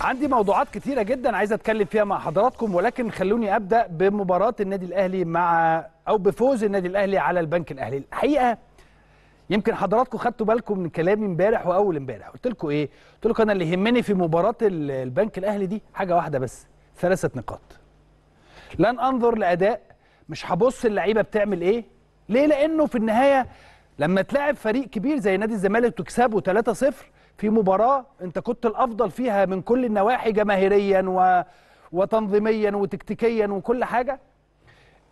عندي موضوعات كتيره جدا عايز اتكلم فيها مع حضراتكم ولكن خلوني ابدا بمباراه النادي الاهلي مع او بفوز النادي الاهلي على البنك الاهلي الحقيقه يمكن حضراتكم خدتوا بالكم من كلامي امبارح واول امبارح قلت لكم ايه قلت لكم انا اللي يهمني في مباراه البنك الاهلي دي حاجه واحده بس ثلاثه نقاط لن انظر لاداء مش هبص اللعيبه بتعمل ايه ليه لانه في النهايه لما تلاعب فريق كبير زي نادي الزمالك وتكسبه 3-0 في مباراه انت كنت الافضل فيها من كل النواحي جماهيريا و... وتنظيميا وتكتيكيا وكل حاجه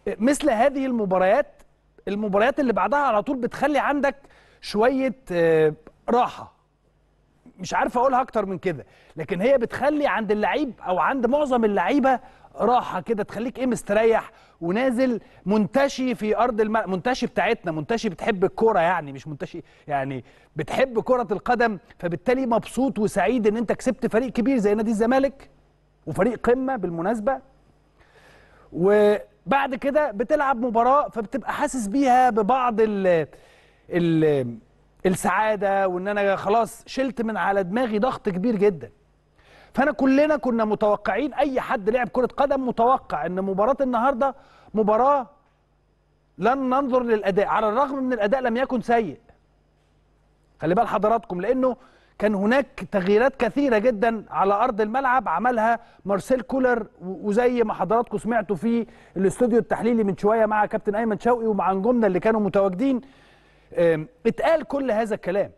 مثل هذه المباريات المباريات اللي بعدها على طول بتخلي عندك شويه آه، راحه مش عارف اقولها اكتر من كده لكن هي بتخلي عند اللعيب او عند معظم اللعيبه راحه كده تخليك ايه مستريح ونازل منتشي في ارض الملعب منتشي بتاعتنا منتشي بتحب الكوره يعني مش منتشي يعني بتحب كره القدم فبالتالي مبسوط وسعيد ان انت كسبت فريق كبير زي نادي الزمالك وفريق قمه بالمناسبه وبعد كده بتلعب مباراه فبتبقى حاسس بيها ببعض ال ال السعاده وان انا خلاص شلت من على دماغي ضغط كبير جدا فانا كلنا كنا متوقعين اي حد لعب كره قدم متوقع ان مباراه النهارده مباراه لن ننظر للاداء على الرغم من الاداء لم يكن سيء خلي بال حضراتكم لانه كان هناك تغييرات كثيرة جدا على أرض الملعب عملها مارسيل كولر وزي ما حضراتكم سمعتوا في الاستوديو التحليلي من شوية مع كابتن أيمن شوقي ومع نجومنا اللي كانوا متواجدين اتقال كل هذا الكلام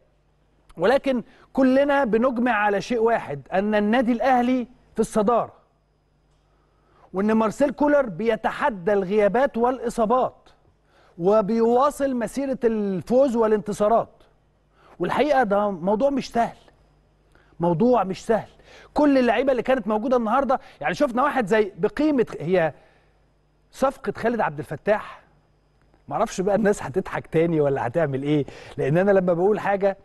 ولكن كلنا بنجمع على شيء واحد أن النادي الأهلي في الصدارة وأن مارسيل كولر بيتحدى الغيابات والإصابات وبيواصل مسيرة الفوز والانتصارات والحقيقة ده موضوع مش سهل موضوع مش سهل كل اللعيبة اللي كانت موجودة النهاردة يعني شفنا واحد زي بقيمة هي صفقة خالد عبد الفتاح معرفش بقى الناس هتضحك تاني ولا هتعمل ايه لان انا لما بقول حاجه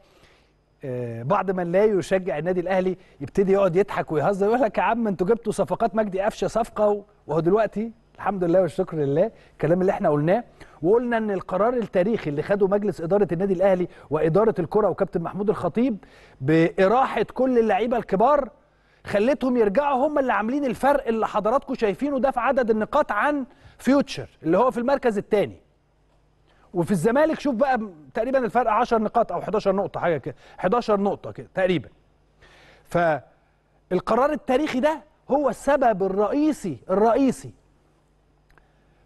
آه، بعض من لا يشجع النادي الاهلي يبتدي يقعد يضحك ويهزر يقول لك يا عم انتوا جبتوا صفقات مجدي قفشه صفقه وهو دلوقتي الحمد لله والشكر لله الكلام اللي احنا قلناه وقلنا ان القرار التاريخي اللي خده مجلس اداره النادي الاهلي واداره الكره وكابتن محمود الخطيب باراحه كل اللعيبه الكبار خلتهم يرجعوا هم اللي عاملين الفرق اللي حضراتكم شايفينه ده في عدد النقاط عن فيوتشر اللي هو في المركز الثاني وفي الزمالك شوف بقى تقريبا الفرق 10 نقاط او 11 نقطه حاجه كده 11 نقطه كده تقريبا فالقرار التاريخي ده هو السبب الرئيسي الرئيسي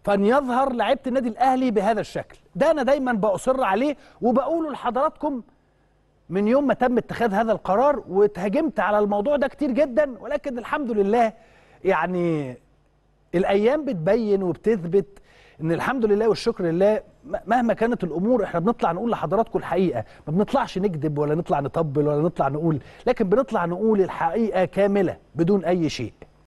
فان يظهر لعيبه النادي الاهلي بهذا الشكل ده انا دايما باصر عليه وبقوله لحضراتكم من يوم ما تم اتخاذ هذا القرار واتهاجمت على الموضوع ده كتير جدا ولكن الحمد لله يعني الايام بتبين وبتثبت ان الحمد لله والشكر لله مهما كانت الامور احنا بنطلع نقول لحضراتكم الحقيقه ما بنطلعش نكذب ولا نطلع نطبل ولا نطلع نقول لكن بنطلع نقول الحقيقه كامله بدون اي شيء